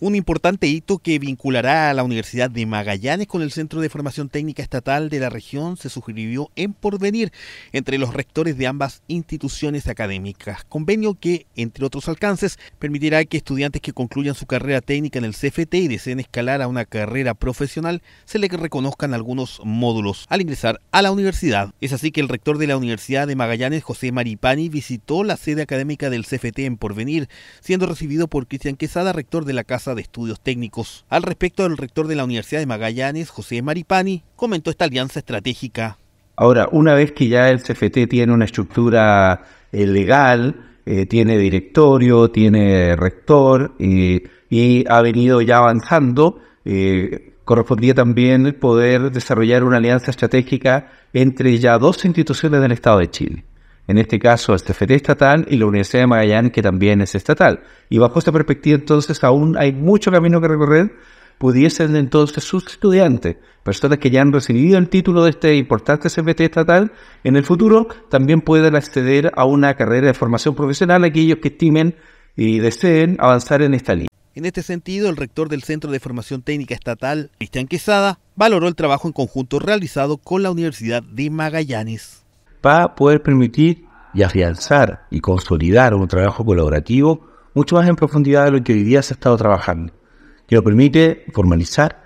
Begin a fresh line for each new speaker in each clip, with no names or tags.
Un importante hito que vinculará a la Universidad de Magallanes con el Centro de Formación Técnica Estatal de la región se suscribió en Porvenir entre los rectores de ambas instituciones académicas. Convenio que, entre otros alcances, permitirá que estudiantes que concluyan su carrera técnica en el CFT y deseen escalar a una carrera profesional se le reconozcan algunos módulos al ingresar a la universidad. Es así que el rector de la Universidad de Magallanes, José Maripani, visitó la sede académica del CFT en Porvenir, siendo recibido por Cristian Quesada, rector de la Casa de Estudios Técnicos. Al respecto, el rector de la Universidad de Magallanes, José Maripani, comentó esta alianza estratégica.
Ahora, una vez que ya el CFT tiene una estructura eh, legal, eh, tiene directorio, tiene rector eh, y ha venido ya avanzando, correspondía también poder desarrollar una alianza estratégica entre ya dos instituciones del Estado de Chile en este caso CFT este estatal y la Universidad de Magallanes que también es estatal. Y bajo esta perspectiva entonces aún hay mucho camino que recorrer, pudiesen entonces sus estudiantes, personas que ya han recibido el título de este importante CFT estatal, en el futuro también puedan acceder a una carrera de formación profesional aquellos que estimen y deseen avanzar en esta línea.
En este sentido, el rector del Centro de Formación Técnica Estatal, Cristian Quesada, valoró el trabajo en conjunto realizado con la Universidad de Magallanes
a poder permitir y afianzar y consolidar un trabajo colaborativo mucho más en profundidad de lo que hoy día se ha estado trabajando, que lo permite formalizar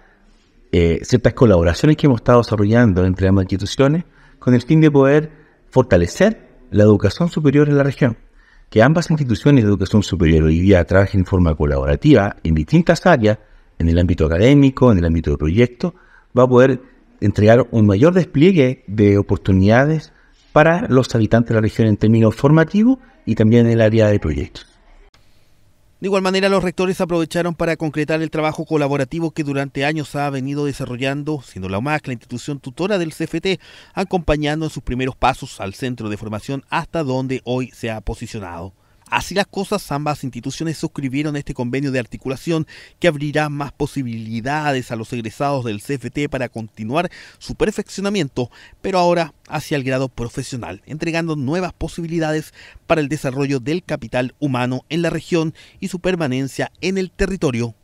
eh, ciertas colaboraciones que hemos estado desarrollando entre ambas instituciones con el fin de poder fortalecer la educación superior en la región. Que ambas instituciones de educación superior hoy día trabajen en forma colaborativa en distintas áreas, en el ámbito académico, en el ámbito de proyectos, va a poder entregar un mayor despliegue de oportunidades para los habitantes de la región en términos formativos y también en el área de proyectos.
De igual manera, los rectores aprovecharon para concretar el trabajo colaborativo que durante años ha venido desarrollando, siendo la UMAC la institución tutora del CFT, acompañando en sus primeros pasos al centro de formación hasta donde hoy se ha posicionado. Así las cosas, ambas instituciones suscribieron este convenio de articulación que abrirá más posibilidades a los egresados del CFT para continuar su perfeccionamiento, pero ahora hacia el grado profesional, entregando nuevas posibilidades para el desarrollo del capital humano en la región y su permanencia en el territorio